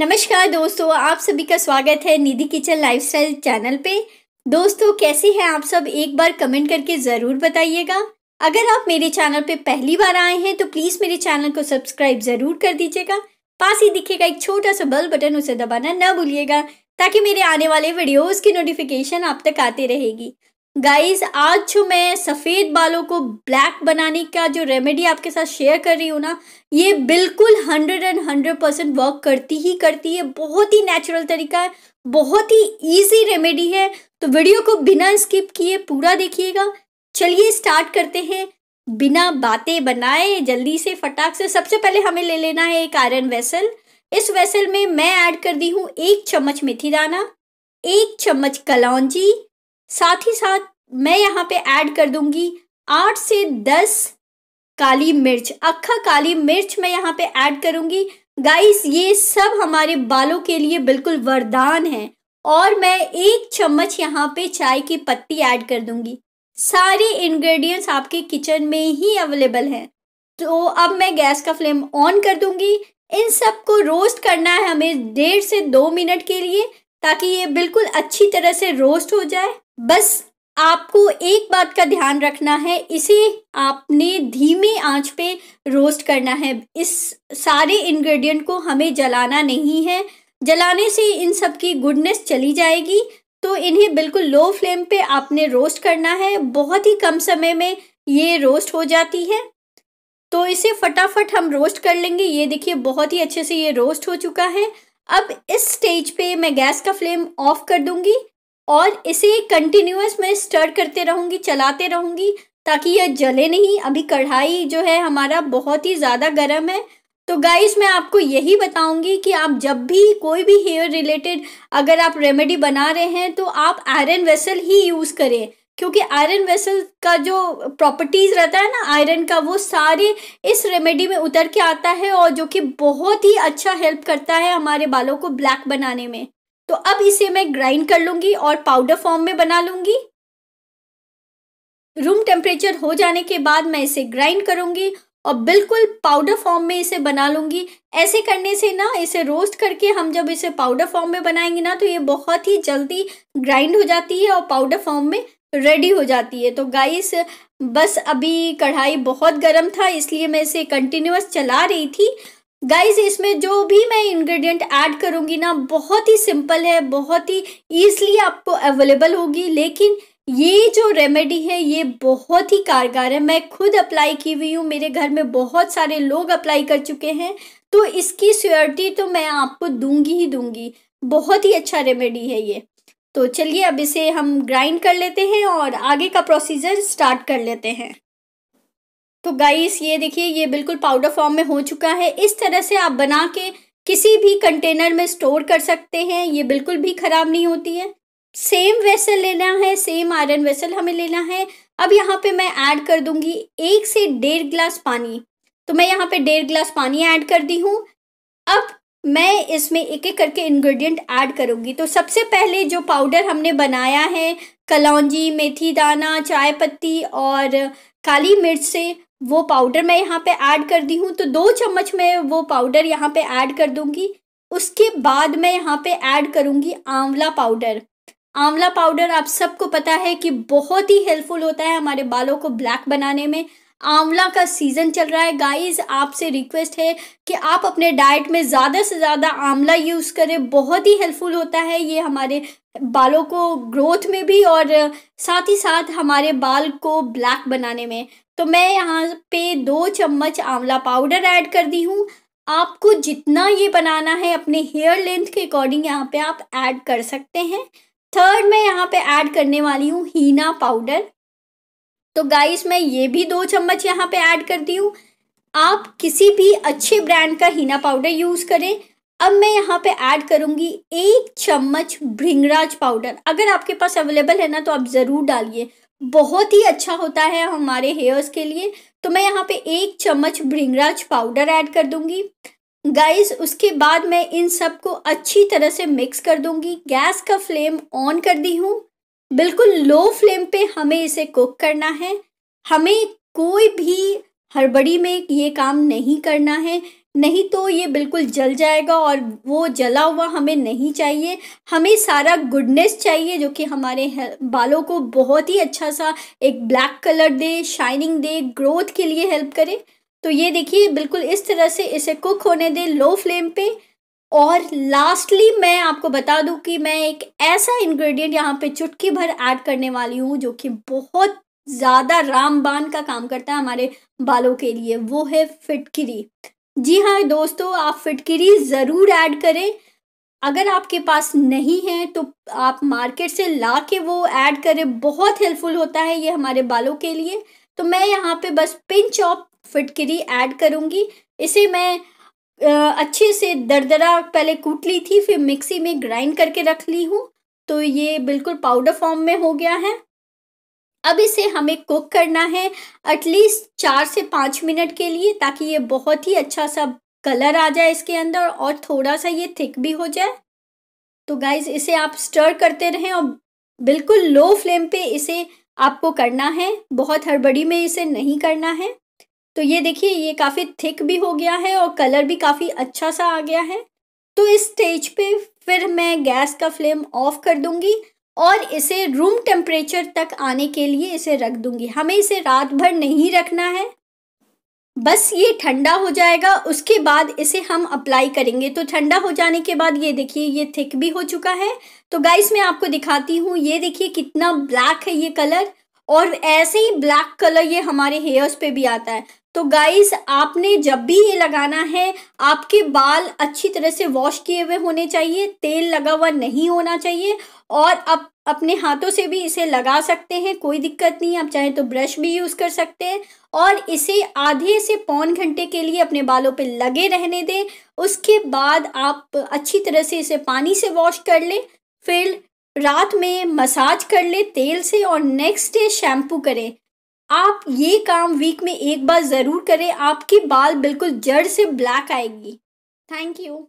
नमस्कार दोस्तों आप सभी का स्वागत है निधि किचन लाइफस्टाइल चैनल पे दोस्तों कैसे हैं आप सब एक बार कमेंट करके ज़रूर बताइएगा अगर आप मेरे चैनल पे पहली बार आए हैं तो प्लीज़ मेरे चैनल को सब्सक्राइब ज़रूर कर दीजिएगा पास ही दिखेगा एक छोटा सा बल बटन उसे दबाना ना भूलिएगा ताकि मेरे आने वाले वीडियोज़ की नोटिफिकेशन आप तक आती रहेगी गाइस आज जो मैं सफ़ेद बालों को ब्लैक बनाने का जो रेमेडी आपके साथ शेयर कर रही हूँ ना ये बिल्कुल hundred and hundred percent work करती ही करती है बहुत ही नेचुरल तरीका है बहुत ही इजी रेमेडी है तो वीडियो को बिना स्किप किए पूरा देखिएगा चलिए स्टार्ट करते हैं बिना बातें बनाए जल्दी से फटाक से सबसे पहले हमें ले लेना है एक आयरन वेसल इस वेसल में मैं ऐड कर दी हूँ एक चम्मच मेथी दाना एक चम्मच कलौजी साथ ही साथ मैं यहाँ पे ऐड कर दूंगी आठ से दस काली मिर्च अक्खा काली मिर्च मैं यहाँ पे ऐड करूंगी गाइस ये सब हमारे बालों के लिए बिल्कुल वरदान है और मैं एक चम्मच यहाँ पे चाय की पत्ती ऐड कर दूंगी सारे इंग्रेडिएंट्स आपके किचन में ही अवेलेबल हैं तो अब मैं गैस का फ्लेम ऑन कर दूंगी इन सब को रोस्ट करना है हमें डेढ़ से दो मिनट के लिए ताकि ये बिल्कुल अच्छी तरह से रोस्ट हो जाए बस आपको एक बात का ध्यान रखना है इसे आपने धीमे आंच पे रोस्ट करना है इस सारे इंग्रेडिएंट को हमें जलाना नहीं है जलाने से इन सब की गुडनेस चली जाएगी तो इन्हें बिल्कुल लो फ्लेम पे आपने रोस्ट करना है बहुत ही कम समय में ये रोस्ट हो जाती है तो इसे फटाफट हम रोस्ट कर लेंगे ये देखिए बहुत ही अच्छे से ये रोस्ट हो चुका है अब इस स्टेज पे मैं गैस का फ्लेम ऑफ कर दूंगी और इसे कंटिन्यूस मैं स्टर करते रहूँगी चलाते रहूँगी ताकि यह जले नहीं अभी कढ़ाई जो है हमारा बहुत ही ज़्यादा गर्म है तो गाइस मैं आपको यही बताऊंगी कि आप जब भी कोई भी हेयर रिलेटेड अगर आप रेमेडी बना रहे हैं तो आप आयरन वेसल ही यूज़ करें क्योंकि आयरन वेसल का जो प्रॉपर्टीज़ रहता है ना आयरन का वो सारे इस रेमेडी में उतर के आता है और जो कि बहुत ही अच्छा हेल्प करता है हमारे बालों को ब्लैक बनाने में तो अब इसे मैं ग्राइंड कर लूंगी और पाउडर फॉर्म में बना लूंगी रूम टेम्परेचर हो जाने के बाद मैं इसे ग्राइंड करूँगी और बिल्कुल पाउडर फॉर्म में इसे बना लूंगी ऐसे करने से ना इसे रोस्ट करके हम जब इसे पाउडर फॉर्म में बनाएंगे ना तो ये बहुत ही जल्दी ग्राइंड हो जाती है और पाउडर फॉर्म में रेडी हो जाती है तो गाइस बस अभी कढ़ाई बहुत गर्म था इसलिए मैं इसे कंटिन्यूस चला रही थी गाइज इसमें जो भी मैं इंग्रेडिएंट ऐड करूँगी ना बहुत ही सिंपल है बहुत ही ईजली आपको अवेलेबल होगी लेकिन ये जो रेमेडी है ये बहुत ही कारगर है मैं खुद अप्लाई की हुई हूँ मेरे घर में बहुत सारे लोग अप्लाई कर चुके हैं तो इसकी स्योरिटी तो मैं आपको दूंगी ही दूंगी बहुत ही अच्छा रेमेडी है ये तो चलिए अब इसे हम ग्राइंड कर लेते हैं और आगे का प्रोसीजर स्टार्ट कर लेते हैं तो गाइस ये देखिए ये बिल्कुल पाउडर फॉर्म में हो चुका है इस तरह से आप बना के किसी भी कंटेनर में स्टोर कर सकते हैं ये बिल्कुल भी ख़राब नहीं होती है सेम वेसल लेना है सेम आयरन वेसल हमें लेना है अब यहाँ पे मैं ऐड कर दूंगी एक से डेढ़ गिलास पानी तो मैं यहाँ पे डेढ़ गिलास पानी ऐड कर दी हूँ अब मैं इसमें एक एक करके इंग्रेडिएंट ऐड करूँगी तो सबसे पहले जो पाउडर हमने बनाया है कलौजी मेथी दाना चाय पत्ती और काली मिर्च से वो पाउडर मैं यहाँ पे ऐड कर दी हूँ तो दो चम्मच मैं वो पाउडर यहाँ पे ऐड कर दूंगी उसके बाद मैं यहाँ पे ऐड करूँगी आंवला पाउडर आंवला पाउडर आप सबको पता है कि बहुत ही हेल्पफुल होता है हमारे बालों को ब्लैक बनाने में आंवला का सीज़न चल रहा है गाइस आपसे रिक्वेस्ट है कि आप अपने डाइट में ज़्यादा से ज़्यादा आंवला यूज़ करें बहुत ही हेल्पफुल होता है ये हमारे बालों को ग्रोथ में भी और साथ ही साथ हमारे बाल को ब्लैक बनाने में तो मैं यहाँ पे दो चम्मच आंवला पाउडर ऐड कर दी हूँ आपको जितना ये बनाना है अपने हेयर लेंथ के अकॉर्डिंग यहाँ पे आप ऐड कर सकते हैं थर्ड मैं यहाँ पे ऐड करने वाली हूँ हीना पाउडर तो गाइस मैं ये भी दो चम्मच यहाँ पे ऐड करती हूँ आप किसी भी अच्छे ब्रांड का हीना पाउडर यूज़ करें अब मैं यहाँ पे ऐड करूँगी एक चम्मच भृंगराज पाउडर अगर आपके पास अवेलेबल है ना तो आप ज़रूर डालिए बहुत ही अच्छा होता है हमारे हेयर्स के लिए तो मैं यहाँ पे एक चम्मच भृंगराज पाउडर ऐड कर दूँगी गाइस उसके बाद मैं इन सब को अच्छी तरह से मिक्स कर दूँगी गैस का फ्लेम ऑन कर दी हूँ बिल्कुल लो फ्लेम पे हमें इसे कुक करना है हमें कोई भी हड़बड़ी में ये काम नहीं करना है नहीं तो ये बिल्कुल जल जाएगा और वो जला हुआ हमें नहीं चाहिए हमें सारा गुडनेस चाहिए जो कि हमारे बालों को बहुत ही अच्छा सा एक ब्लैक कलर दे शाइनिंग दे ग्रोथ के लिए हेल्प करे तो ये देखिए बिल्कुल इस तरह से इसे कुक होने दें लो फ्लेम पे और लास्टली मैं आपको बता दूं कि मैं एक ऐसा इंग्रेडिएंट यहाँ पे चुटकी भर ऐड करने वाली हूँ जो कि बहुत ज़्यादा रामबान का काम करता है हमारे बालों के लिए वो है फिटकिरी जी हाँ दोस्तों आप फिटकरी ज़रूर ऐड करें अगर आपके पास नहीं है तो आप मार्केट से ला के वो ऐड करें बहुत हेल्पफुल होता है ये हमारे बालों के लिए तो मैं यहाँ पे बस पिंच ऑफ फिटकरी ऐड करूँगी इसे मैं अच्छे से दरदरा पहले कूट ली थी फिर मिक्सी में ग्राइंड करके रख ली हूँ तो ये बिल्कुल पाउडर फॉर्म में हो गया है अब इसे हमें कुक करना है एटलीस्ट चार से पाँच मिनट के लिए ताकि ये बहुत ही अच्छा सा कलर आ जाए इसके अंदर और थोड़ा सा ये थिक भी हो जाए तो गाइज इसे आप स्टर करते रहें और बिल्कुल लो फ्लेम पे इसे आपको करना है बहुत हड़बड़ी में इसे नहीं करना है तो ये देखिए ये काफ़ी थिक भी हो गया है और कलर भी काफ़ी अच्छा सा आ गया है तो इस स्टेज पे फिर मैं गैस का फ्लेम ऑफ कर दूंगी और इसे रूम टेम्परेचर तक आने के लिए इसे रख दूंगी हमें इसे रात भर नहीं रखना है बस ये ठंडा हो जाएगा उसके बाद इसे हम अप्लाई करेंगे तो ठंडा हो जाने के बाद ये देखिए ये थिक भी हो चुका है तो गाइस मैं आपको दिखाती हूँ ये देखिए कितना ब्लैक है ये कलर और ऐसे ही ब्लैक कलर ये हमारे हेयर्स पे भी आता है तो गाइस आपने जब भी ये लगाना है आपके बाल अच्छी तरह से वॉश किए हुए होने चाहिए तेल लगा हुआ नहीं होना चाहिए और आप अपने हाथों से भी इसे लगा सकते हैं कोई दिक्कत नहीं आप चाहे तो ब्रश भी यूज़ कर सकते हैं और इसे आधे से पौन घंटे के लिए अपने बालों पे लगे रहने दें उसके बाद आप अच्छी तरह से इसे पानी से वॉश कर लें फिर रात में मसाज कर लें तेल से और नेक्स्ट डे शैम्पू करें आप ये काम वीक में एक बार ज़रूर करें आपकी बाल बिल्कुल जड़ से ब्लैक आएगी थैंक यू